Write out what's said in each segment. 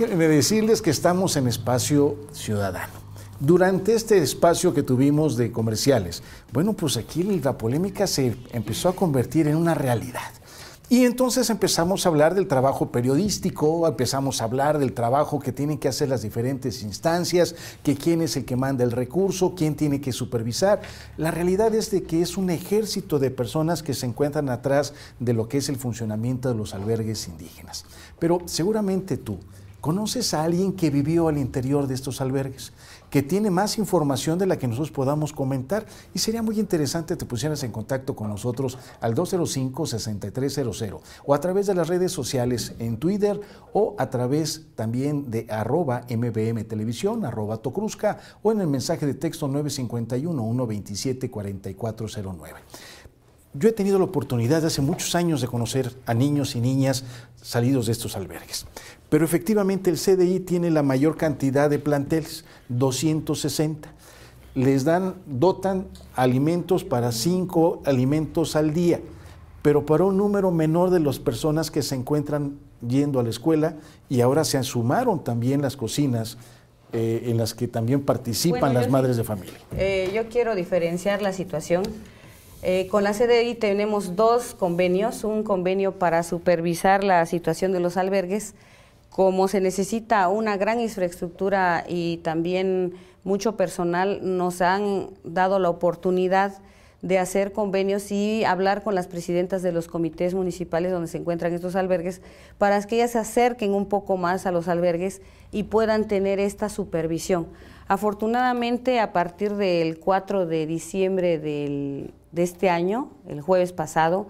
déjenme decirles que estamos en Espacio Ciudadano. Durante este espacio que tuvimos de comerciales, bueno, pues aquí la polémica se empezó a convertir en una realidad. Y entonces empezamos a hablar del trabajo periodístico, empezamos a hablar del trabajo que tienen que hacer las diferentes instancias, que quién es el que manda el recurso, quién tiene que supervisar. La realidad es de que es un ejército de personas que se encuentran atrás de lo que es el funcionamiento de los albergues indígenas. Pero seguramente tú ¿Conoces a alguien que vivió al interior de estos albergues? que tiene más información de la que nosotros podamos comentar y sería muy interesante que te pusieras en contacto con nosotros al 205-6300 o a través de las redes sociales en Twitter o a través también de arroba mbm arroba tocruzca o en el mensaje de texto 951-127-4409. Yo he tenido la oportunidad de hace muchos años de conocer a niños y niñas salidos de estos albergues, pero efectivamente el CDI tiene la mayor cantidad de planteles, 260. Les dan, dotan alimentos para cinco alimentos al día, pero para un número menor de las personas que se encuentran yendo a la escuela y ahora se sumaron también las cocinas eh, en las que también participan las madres de familia. Eh, yo quiero diferenciar la situación. Eh, con la CDI tenemos dos convenios, un convenio para supervisar la situación de los albergues como se necesita una gran infraestructura y también mucho personal, nos han dado la oportunidad de hacer convenios y hablar con las presidentas de los comités municipales donde se encuentran estos albergues para que ellas se acerquen un poco más a los albergues y puedan tener esta supervisión. Afortunadamente, a partir del 4 de diciembre de este año, el jueves pasado,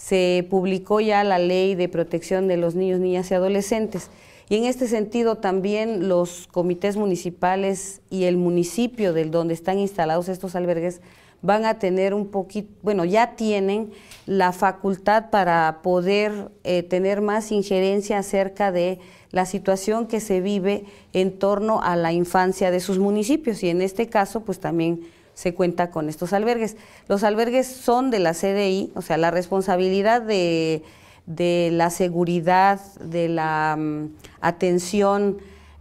se publicó ya la ley de protección de los niños, niñas y adolescentes. Y en este sentido también los comités municipales y el municipio del donde están instalados estos albergues van a tener un poquito, bueno, ya tienen la facultad para poder eh, tener más injerencia acerca de la situación que se vive en torno a la infancia de sus municipios y en este caso pues también se cuenta con estos albergues. Los albergues son de la CDI, o sea, la responsabilidad de, la seguridad, de la mm, atención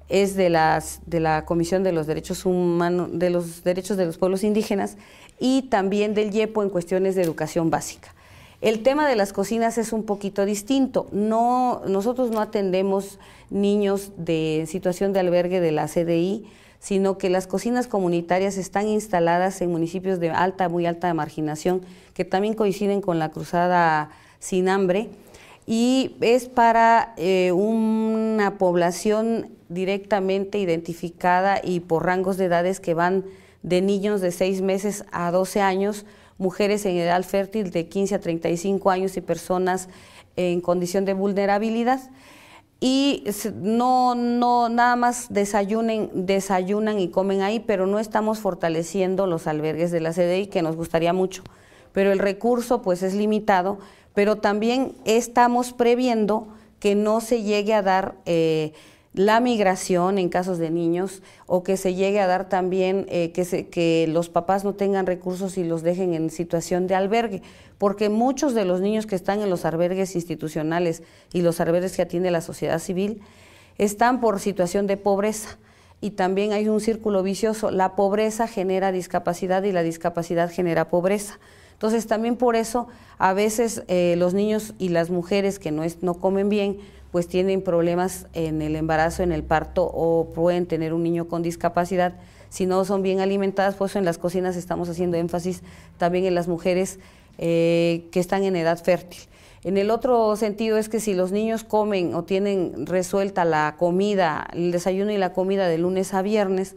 es de las de la Comisión de los Derechos Humanos, de los Derechos de los Pueblos Indígenas y también del YEPO en cuestiones de educación básica. El tema de las cocinas es un poquito distinto. No, nosotros no atendemos niños de situación de albergue de la CDI, sino que las cocinas comunitarias están instaladas en municipios de alta, muy alta marginación, que también coinciden con la cruzada sin hambre, y es para eh, una población directamente identificada y por rangos de edades que van de niños de 6 meses a 12 años, mujeres en edad fértil de 15 a 35 años y personas en condición de vulnerabilidad y no, no, nada más desayunen, desayunan y comen ahí, pero no estamos fortaleciendo los albergues de la CDI, que nos gustaría mucho. Pero el recurso pues es limitado, pero también estamos previendo que no se llegue a dar eh, la migración en casos de niños o que se llegue a dar también eh, que, que los papás no tengan recursos y los dejen en situación de albergue, porque muchos de los niños que están en los albergues institucionales y los albergues que atiende la sociedad civil están por situación de pobreza y también hay un círculo vicioso. La pobreza genera discapacidad y la discapacidad genera pobreza. Entonces también por eso a veces eh, los niños y las mujeres que no, no comen bien, pues tienen problemas en el embarazo, en el parto o pueden tener un niño con discapacidad. Si no son bien alimentadas, pues en las cocinas estamos haciendo énfasis también en las mujeres eh, que están en edad fértil. En el otro sentido es que si los niños comen o tienen resuelta la comida, el desayuno y la comida de lunes a viernes,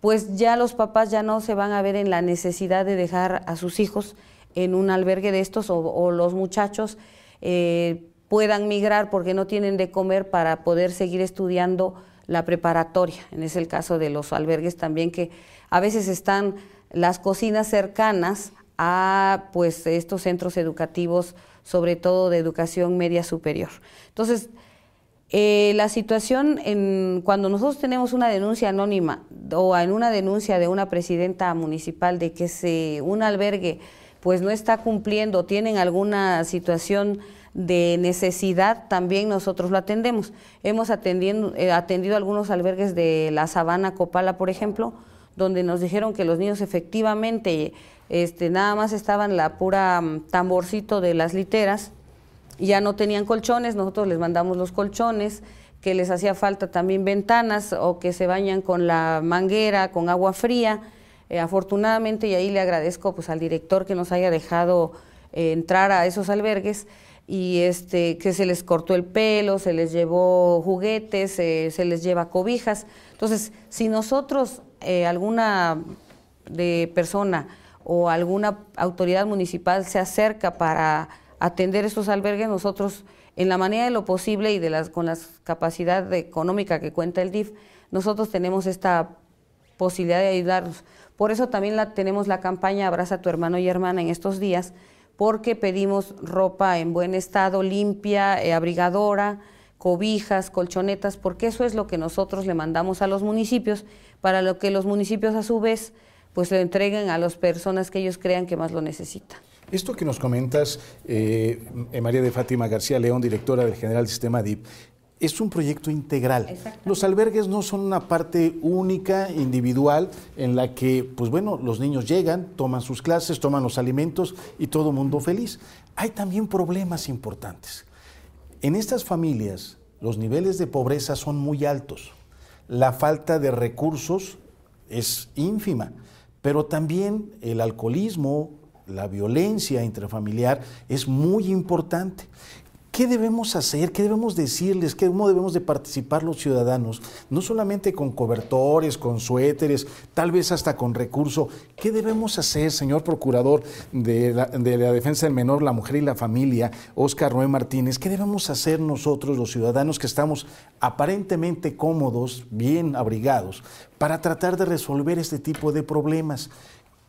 pues ya los papás ya no se van a ver en la necesidad de dejar a sus hijos en un albergue de estos o, los muchachos eh, puedan migrar porque no tienen de comer para poder seguir estudiando la preparatoria. En es el caso de los albergues también que a veces están las cocinas cercanas a pues estos centros educativos, sobre todo de educación media superior. Entonces, eh, la situación en, cuando nosotros tenemos una denuncia anónima o en una denuncia de una presidenta municipal de que se, un albergue pues no está cumpliendo, tienen alguna situación de necesidad también nosotros lo atendemos. Hemos eh, atendido, algunos albergues de la Sabana Copala, por ejemplo, donde nos dijeron que los niños efectivamente este, nada más estaban la pura mm, tamborcito de las literas, ya no tenían colchones, nosotros les mandamos los colchones, que les hacía falta también ventanas o que se bañan con la manguera, con agua fría. Eh, afortunadamente, y ahí le agradezco pues, al director que nos haya dejado eh, entrar a esos albergues, y este, que se les cortó el pelo, se les llevó juguetes, eh, se les lleva cobijas. Entonces, si nosotros, eh, alguna de persona o alguna autoridad municipal se acerca para atender estos albergues, nosotros, en la manera de lo posible y de las, con la capacidad económica que cuenta el DIF, nosotros tenemos esta posibilidad de ayudarnos. Por eso también la, tenemos la campaña Abraza a tu hermano y hermana en estos días, porque pedimos ropa en buen estado, limpia, eh, abrigadora, cobijas, colchonetas, porque eso es lo que nosotros le mandamos a los municipios, para lo que los municipios a su vez pues lo entreguen a las personas que ellos crean que más lo necesitan. Esto que nos comentas, eh, María de Fátima García León, directora del General Sistema DIP, es un proyecto integral. Los albergues no son una parte única, individual, en la que, pues bueno, los niños llegan, toman sus clases, toman los alimentos y todo mundo feliz. Hay también problemas importantes. En estas familias, los niveles de pobreza son muy altos. La falta de recursos es ínfima, pero también el alcoholismo, la violencia intrafamiliar es muy importante. ¿Qué debemos hacer? ¿Qué debemos decirles? ¿Cómo debemos de participar los ciudadanos? No solamente con cobertores, con suéteres, tal vez hasta con recurso. ¿Qué debemos hacer, señor procurador de la, Defensa del Menor, la Mujer y la Familia, Oscar Noé Martínez? ¿Qué debemos hacer nosotros, los ciudadanos que estamos aparentemente cómodos, bien abrigados, para tratar de resolver este tipo de problemas?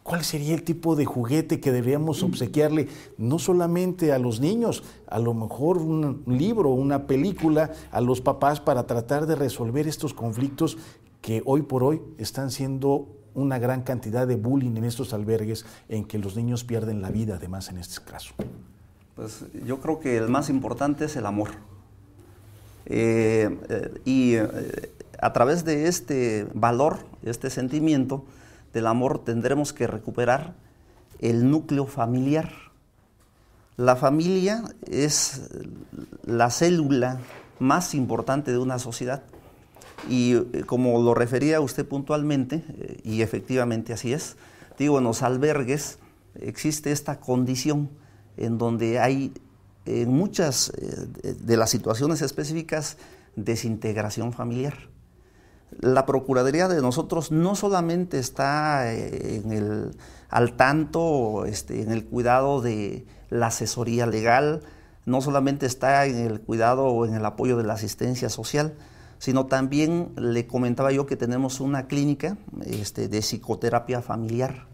¿Cuál sería el tipo de juguete que deberíamos mm. obsequiarle no solamente a los niños, a lo mejor un libro, una película, a los papás para tratar de resolver estos conflictos que hoy por hoy están siendo una gran cantidad de bullying en estos albergues en que los niños pierden la vida además en este caso? Pues yo creo que el más importante es el amor. Eh, eh, y eh, a través de este valor, este sentimiento, del amor tendremos que recuperar el núcleo familiar. La familia es la célula más importante de una sociedad. Y eh, como lo refería usted puntualmente, eh, y efectivamente así es, digo, en los albergues existe esta condición en donde hay en muchas eh, de las situaciones específicas desintegración familiar la Procuraduría de nosotros no solamente está eh, al tanto, este, en el cuidado de la asesoría legal, no solamente está en el cuidado o en el apoyo de la asistencia social, sino también le comentaba yo que tenemos una clínica este, de psicoterapia familiar.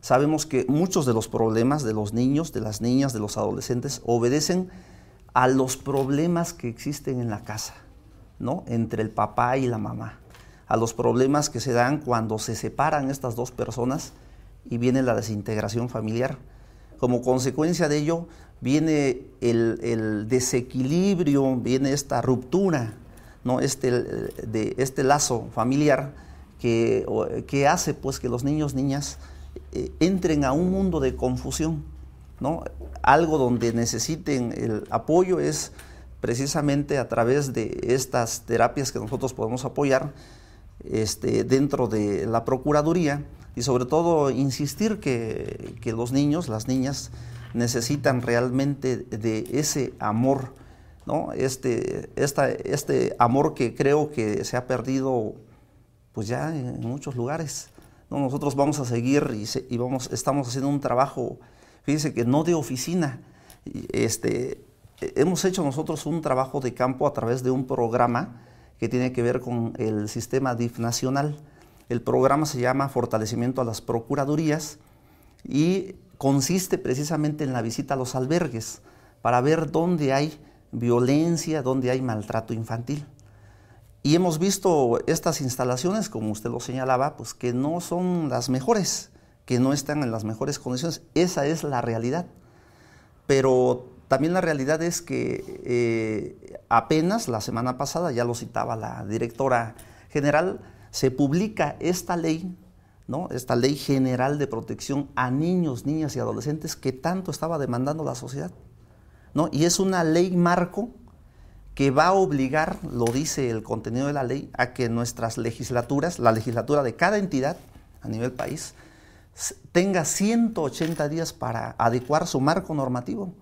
Sabemos que muchos de los problemas de los niños, de las niñas, de los adolescentes obedecen a los problemas que existen en la casa, ¿no? Entre el papá y la mamá a los problemas que se dan cuando se separan estas dos personas y viene la desintegración familiar. Como consecuencia de ello viene el, desequilibrio, viene esta ruptura, ¿no? este, de este lazo familiar que, hace pues, que los niños, niñas eh, entren a un mundo de confusión. ¿no? Algo donde necesiten el apoyo es precisamente a través de estas terapias que nosotros podemos apoyar, este, dentro de la Procuraduría y sobre todo insistir que, los niños, las niñas necesitan realmente de ese amor, ¿no? este, este amor que creo que se ha perdido pues ya en muchos lugares. ¿no? Nosotros vamos a seguir y, vamos, estamos haciendo un trabajo, fíjense que no de oficina, este, hemos hecho nosotros un trabajo de campo a través de un programa que tiene que ver con el sistema DIF nacional. El programa se llama Fortalecimiento a las Procuradurías y consiste precisamente en la visita a los albergues para ver dónde hay violencia, dónde hay maltrato infantil. Y hemos visto estas instalaciones, como usted lo señalaba, pues que no son las mejores, que no están en las mejores condiciones. Esa es la realidad. Pero también la realidad es que eh, apenas la semana pasada, ya lo citaba la directora general, se publica esta ley, ¿no? esta ley general de protección a niños, niñas y adolescentes que tanto estaba demandando la sociedad. ¿no? Y es una ley marco que va a obligar, lo dice el contenido de la ley, a que nuestras legislaturas, la legislatura de cada entidad a nivel país, tenga 180 días para adecuar su marco normativo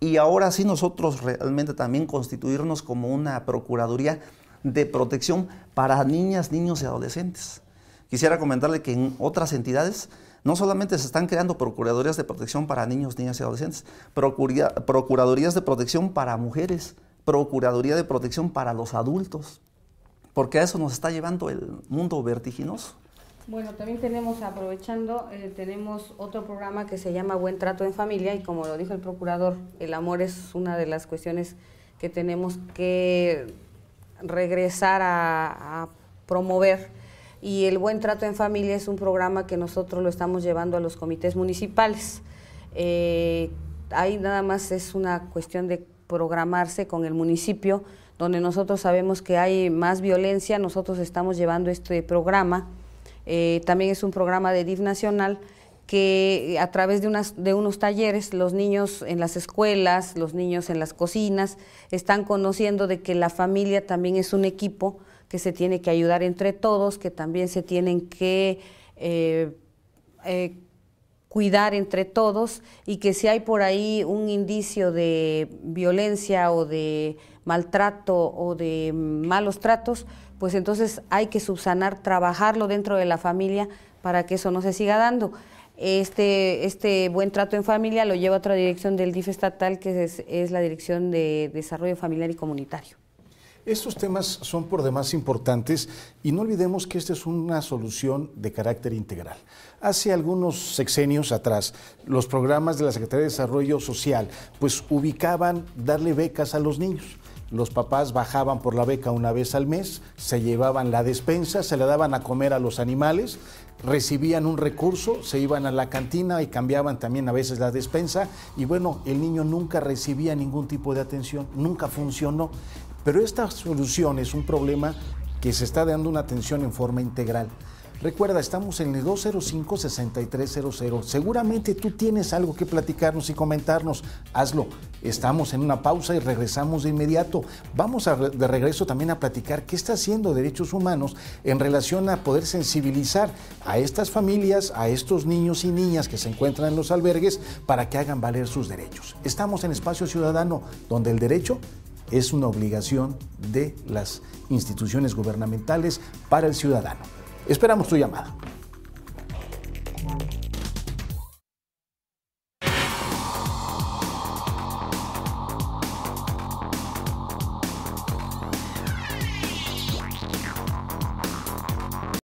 y ahora sí nosotros realmente también constituirnos como una Procuraduría de Protección para niñas, niños y adolescentes. Quisiera comentarle que en otras entidades no solamente se están creando Procuradurías de Protección para niños, niñas y adolescentes, Procuradurías de Protección para mujeres, Procuraduría de Protección para los adultos, porque a eso nos está llevando el mundo vertiginoso. Bueno, también tenemos, aprovechando, eh, tenemos otro programa que se llama Buen Trato en Familia y como lo dijo el procurador, el amor es una de las cuestiones que tenemos que regresar a, promover. Y el Buen Trato en Familia es un programa que nosotros lo estamos llevando a los comités municipales. Eh, ahí nada más es una cuestión de programarse con el municipio, donde nosotros sabemos que hay más violencia, nosotros estamos llevando este programa eh, también es un programa de DIF nacional que eh, a través de, de unos talleres los niños en las escuelas, los niños en las cocinas, están conociendo de que la familia también es un equipo que se tiene que ayudar entre todos, que también se tienen que eh, cuidar entre todos y que si hay por ahí un indicio de violencia o de maltrato o de malos tratos, pues entonces hay que subsanar, trabajarlo dentro de la familia para que eso no se siga dando. Este, este buen trato en familia lo lleva a otra dirección del DIF estatal, que es la Dirección de Desarrollo Familiar y Comunitario. Estos temas son por demás importantes y no olvidemos que esta es una solución de carácter integral. Hace algunos sexenios atrás, los programas de la Secretaría de Desarrollo Social pues ubicaban darle becas a los niños. Los papás bajaban por la beca una vez al mes, se llevaban la despensa, se la daban a comer a los animales, recibían un recurso, se iban a la cantina y cambiaban también a veces la despensa. Y bueno, el niño nunca recibía ningún tipo de atención, nunca funcionó. Pero esta solución es un problema que se está dando una atención en forma integral. Recuerda, estamos en el 205-6300. Seguramente tú tienes algo que platicarnos y comentarnos. Hazlo. Estamos en una pausa y regresamos de inmediato. Vamos de regreso también a platicar qué está haciendo Derechos Humanos en relación a poder sensibilizar a estas familias, a estos niños y niñas que se encuentran en los albergues para que hagan valer sus derechos. Estamos en Espacio Ciudadano, donde el derecho es una obligación de las instituciones gubernamentales para el ciudadano. Esperamos tu llamada.